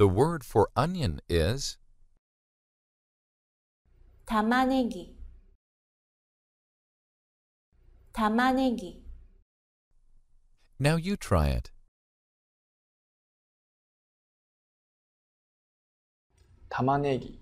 The word for onion is 다마내기 다마내기 Now you try it. 담아내기